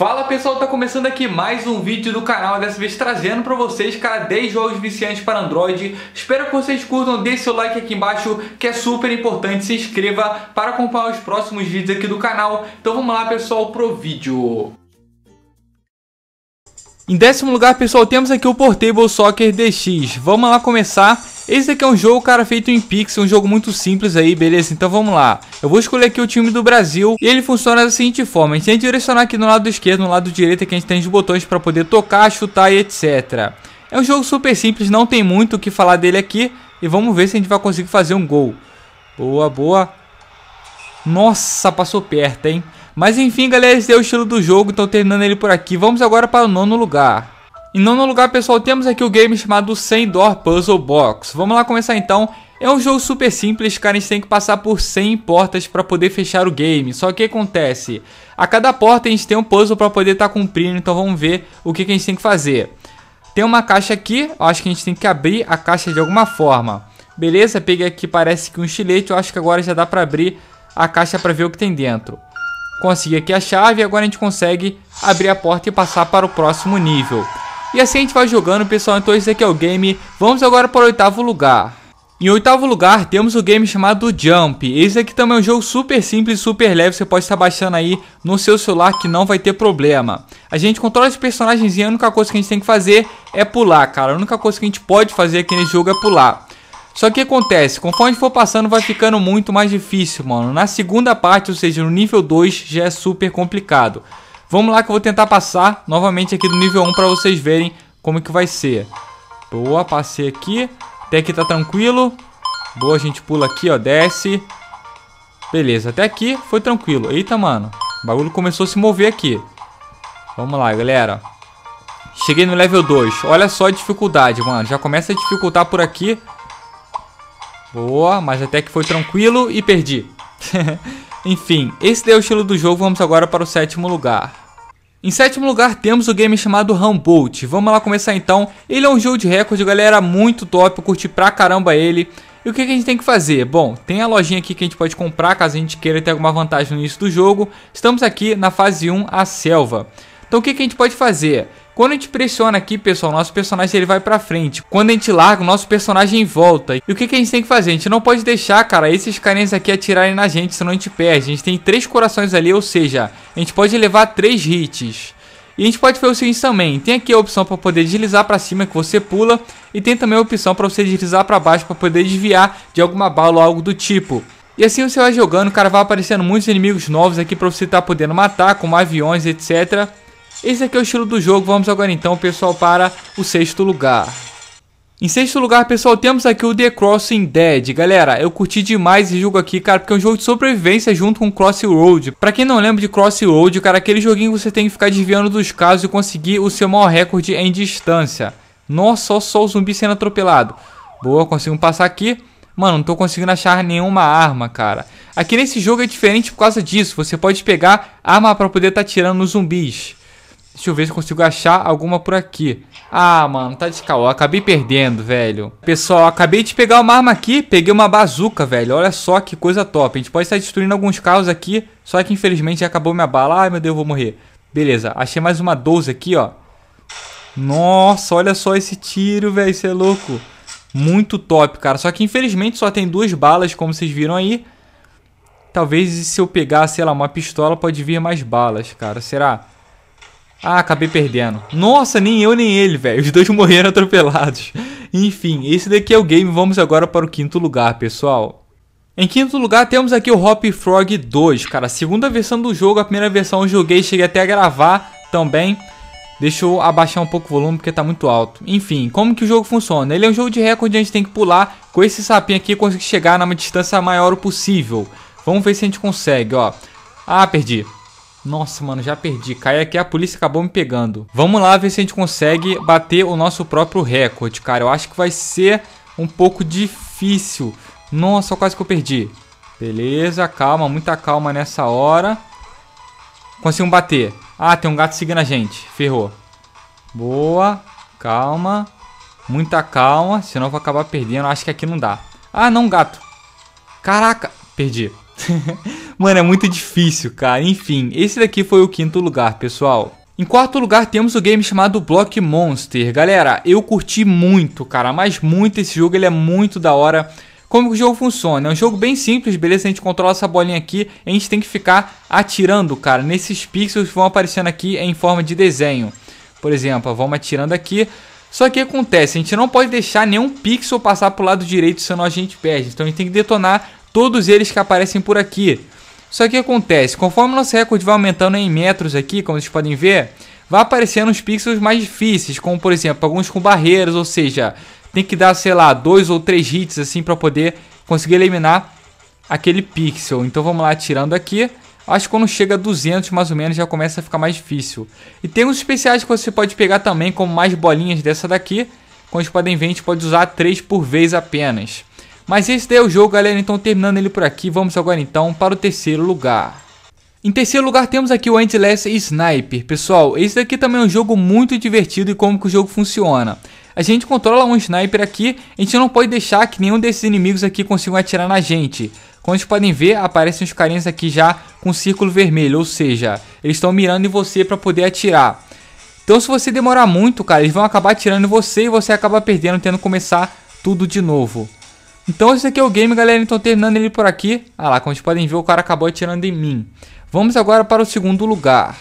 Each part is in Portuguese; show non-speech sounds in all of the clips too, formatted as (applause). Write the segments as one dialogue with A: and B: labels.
A: Fala pessoal, tá começando aqui mais um vídeo do canal, dessa vez trazendo pra vocês, cara, 10 jogos viciantes para Android. Espero que vocês curtam, deixe seu like aqui embaixo, que é super importante, se inscreva para acompanhar os próximos vídeos aqui do canal. Então vamos lá pessoal, pro vídeo. Em décimo lugar, pessoal, temos aqui o Portable Soccer DX. Vamos lá começar esse aqui é um jogo, cara, feito em pixel, um jogo muito simples aí, beleza? Então vamos lá. Eu vou escolher aqui o time do Brasil e ele funciona da seguinte forma. A gente tem que direcionar aqui no lado esquerdo, no lado direito, que a gente tem os botões para poder tocar, chutar e etc. É um jogo super simples, não tem muito o que falar dele aqui. E vamos ver se a gente vai conseguir fazer um gol. Boa, boa. Nossa, passou perto, hein? Mas enfim, galera, esse é o estilo do jogo, então terminando ele por aqui. Vamos agora para o nono lugar. E nono lugar, pessoal, temos aqui o game chamado 100 Door Puzzle Box. Vamos lá começar então. É um jogo super simples, cara, a gente tem que passar por 100 portas para poder fechar o game. Só que o que acontece? A cada porta a gente tem um puzzle para poder estar tá cumprindo, então vamos ver o que, que a gente tem que fazer. Tem uma caixa aqui, eu acho que a gente tem que abrir a caixa de alguma forma. Beleza, peguei aqui, parece que um estilete, eu acho que agora já dá para abrir a caixa para ver o que tem dentro. Consegui aqui a chave, agora a gente consegue abrir a porta e passar para o próximo nível. E assim a gente vai jogando, pessoal. Então esse aqui é o game. Vamos agora para o oitavo lugar. Em oitavo lugar, temos o game chamado Jump. Esse aqui também é um jogo super simples, super leve, você pode estar baixando aí no seu celular que não vai ter problema. A gente controla os personagens e a única coisa que a gente tem que fazer é pular, cara. A única coisa que a gente pode fazer aqui nesse jogo é pular. Só que acontece, conforme for passando vai ficando muito mais difícil, mano. Na segunda parte, ou seja, no nível 2, já é super complicado. Vamos lá que eu vou tentar passar novamente aqui do nível 1 para vocês verem como que vai ser. Boa, passei aqui. Até aqui tá tranquilo. Boa, a gente pula aqui, ó, desce. Beleza, até aqui foi tranquilo. Eita, mano. O bagulho começou a se mover aqui. Vamos lá, galera. Cheguei no level 2. Olha só a dificuldade, mano. Já começa a dificultar por aqui. Boa, mas até que foi tranquilo e perdi. (laughs) Enfim, esse daí é o estilo do jogo. Vamos agora para o sétimo lugar. Em sétimo lugar temos o game chamado Humboldt, vamos lá começar então. Ele é um jogo de recorde, galera, muito top, eu curti pra caramba ele. E o que, que a gente tem que fazer? Bom, tem a lojinha aqui que a gente pode comprar caso a gente queira ter alguma vantagem no início do jogo. Estamos aqui na fase 1, a selva. Então o que, que a gente pode fazer? Quando a gente pressiona aqui, pessoal, nosso personagem ele vai para frente. Quando a gente larga, o nosso personagem volta. E o que, que a gente tem que fazer? A gente não pode deixar, cara, esses carinhas aqui atirarem na gente, senão a gente perde. A gente tem três corações ali, ou seja, a gente pode levar três hits. E a gente pode fazer o seguinte também, tem aqui a opção para poder deslizar para cima que você pula e tem também a opção para você deslizar para baixo para poder desviar de alguma bala ou algo do tipo. E assim você vai jogando, cara, vai aparecendo muitos inimigos novos aqui para você estar tá podendo matar, como aviões, etc. Esse aqui é o estilo do jogo. Vamos agora então, pessoal, para o sexto lugar. Em sexto lugar, pessoal, temos aqui o The Crossing Dead. Galera, eu curti demais esse jogo aqui, cara, porque é um jogo de sobrevivência junto com Crossroad. Pra quem não lembra de Crossroad, cara, aquele joguinho que você tem que ficar desviando dos casos e conseguir o seu maior recorde em distância. Nossa, só o zumbi sendo atropelado. Boa, consigo passar aqui. Mano, não tô conseguindo achar nenhuma arma, cara. Aqui nesse jogo é diferente por causa disso. Você pode pegar arma pra poder estar tá nos zumbis. Deixa eu ver se eu consigo achar alguma por aqui. Ah, mano, tá de caô. Acabei perdendo, velho. Pessoal, acabei de pegar uma arma aqui. Peguei uma bazuca, velho. Olha só que coisa top. A gente pode estar destruindo alguns carros aqui. Só que, infelizmente, já acabou minha bala. Ai, meu Deus, eu vou morrer. Beleza, achei mais uma 12 aqui, ó. Nossa, olha só esse tiro, velho. Isso é louco. Muito top, cara. Só que, infelizmente, só tem duas balas, como vocês viram aí. Talvez se eu pegar, sei lá, uma pistola, pode vir mais balas, cara. Será? Será? Ah, acabei perdendo. Nossa, nem eu nem ele, velho. Os dois morreram atropelados. Enfim, esse daqui é o game. Vamos agora para o quinto lugar, pessoal. Em quinto lugar temos aqui o Hop Frog 2, cara. segunda versão do jogo, a primeira versão eu joguei, cheguei até a gravar também. Deixa eu abaixar um pouco o volume porque tá muito alto. Enfim, como que o jogo funciona? Ele é um jogo de recorde, a gente tem que pular com esse sapinho aqui conseguir chegar numa distância maior possível. Vamos ver se a gente consegue, ó. Ah, perdi. Nossa, mano, já perdi. Cai aqui, a polícia acabou me pegando. Vamos lá ver se a gente consegue bater o nosso próprio recorde, cara. Eu acho que vai ser um pouco difícil. Nossa, quase que eu perdi. Beleza, calma, muita calma nessa hora. Conseguimos bater. Ah, tem um gato seguindo a gente. Ferrou. Boa, calma. Muita calma, senão eu vou acabar perdendo. Acho que aqui não dá. Ah, não, gato. Caraca, perdi. (laughs) Mano, é muito difícil, cara. Enfim, esse daqui foi o quinto lugar, pessoal. Em quarto lugar temos o game chamado Block Monster. Galera, eu curti muito, cara, mas muito esse jogo, ele é muito da hora. Como o jogo funciona? É um jogo bem simples, beleza? A gente controla essa bolinha aqui, a gente tem que ficar atirando, cara, nesses pixels que vão aparecendo aqui em forma de desenho. Por exemplo, vamos atirando aqui. Só que acontece, a gente não pode deixar nenhum pixel passar para o lado direito, senão a gente perde. Então a gente tem que detonar todos eles que aparecem por aqui. Só que acontece, conforme nosso recorde vai aumentando em metros aqui, como vocês podem ver, vai aparecendo os pixels mais difíceis, como por exemplo, alguns com barreiras, ou seja, tem que dar, sei lá, dois ou três hits assim para poder conseguir eliminar aquele pixel. Então vamos lá, tirando aqui. Acho que quando chega a 200 mais ou menos já começa a ficar mais difícil. E tem uns especiais que você pode pegar também, como mais bolinhas dessa daqui. Como vocês podem ver, a gente pode usar três por vez apenas. Mas esse daí é o jogo, galera. Então, terminando ele por aqui, vamos agora então para o terceiro lugar. Em terceiro lugar temos aqui o Endless Sniper. Pessoal, esse daqui também é um jogo muito divertido e como que o jogo funciona. A gente controla um sniper aqui, a gente não pode deixar que nenhum desses inimigos aqui consigam atirar na gente. Como vocês podem ver, aparecem os carinhas aqui já com um círculo vermelho, ou seja, eles estão mirando em você para poder atirar. Então se você demorar muito, cara, eles vão acabar atirando em você e você acaba perdendo, tendo que começar tudo de novo. Então esse aqui é o game, galera. Então terminando ele por aqui. Ah lá, como vocês podem ver, o cara acabou atirando em mim. Vamos agora para o segundo lugar.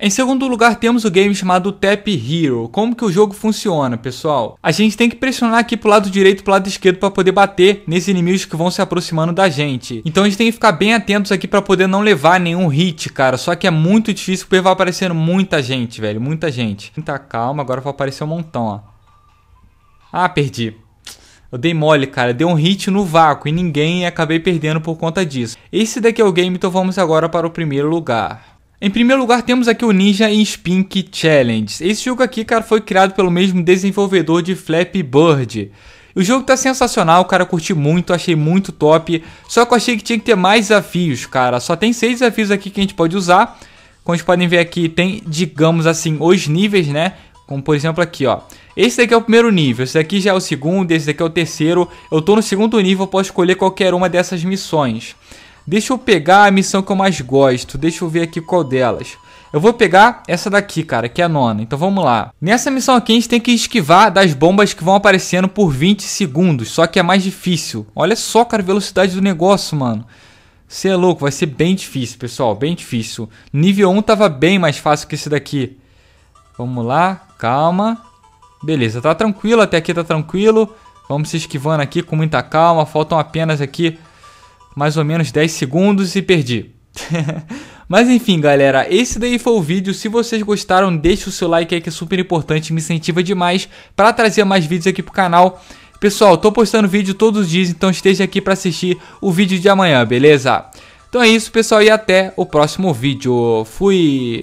A: Em segundo lugar, temos o game chamado Tap Hero. Como que o jogo funciona, pessoal? A gente tem que pressionar aqui pro lado direito e pro lado esquerdo para poder bater nesses inimigos que vão se aproximando da gente. Então a gente tem que ficar bem atentos aqui para poder não levar nenhum hit, cara. Só que é muito difícil porque vai aparecendo muita gente, velho. Muita gente. Muita calma, agora vai aparecer um montão, ó. Ah, perdi. Eu dei mole, cara. Dei um hit no vácuo e ninguém e acabei perdendo por conta disso. Esse daqui é o game, então vamos agora para o primeiro lugar. Em primeiro lugar, temos aqui o Ninja Spink Challenge. Esse jogo aqui, cara, foi criado pelo mesmo desenvolvedor de Flappy Bird. O jogo tá sensacional, cara, curti muito, achei muito top. Só que eu achei que tinha que ter mais desafios, cara. Só tem seis desafios aqui que a gente pode usar. Como vocês podem ver aqui, tem, digamos assim, os níveis, né? Como por exemplo aqui, ó. Esse daqui é o primeiro nível, esse daqui já é o segundo, esse daqui é o terceiro. Eu tô no segundo nível, posso escolher qualquer uma dessas missões. Deixa eu pegar a missão que eu mais gosto, deixa eu ver aqui qual delas. Eu vou pegar essa daqui, cara, que é a nona. Então vamos lá. Nessa missão aqui a gente tem que esquivar das bombas que vão aparecendo por 20 segundos, só que é mais difícil. Olha só, cara, a velocidade do negócio, mano. Você é louco, vai ser bem difícil, pessoal, bem difícil. Nível 1 tava bem mais fácil que esse daqui. Vamos lá, calma. Beleza, tá tranquilo, até aqui tá tranquilo. Vamos se esquivando aqui com muita calma. Faltam apenas aqui mais ou menos 10 segundos e perdi. (laughs) Mas enfim, galera, esse daí foi o vídeo. Se vocês gostaram, deixa o seu like aí que é super importante, me incentiva demais para trazer mais vídeos aqui pro canal. Pessoal, tô postando vídeo todos os dias, então esteja aqui para assistir o vídeo de amanhã, beleza? Então é isso, pessoal, e até o próximo vídeo. Fui!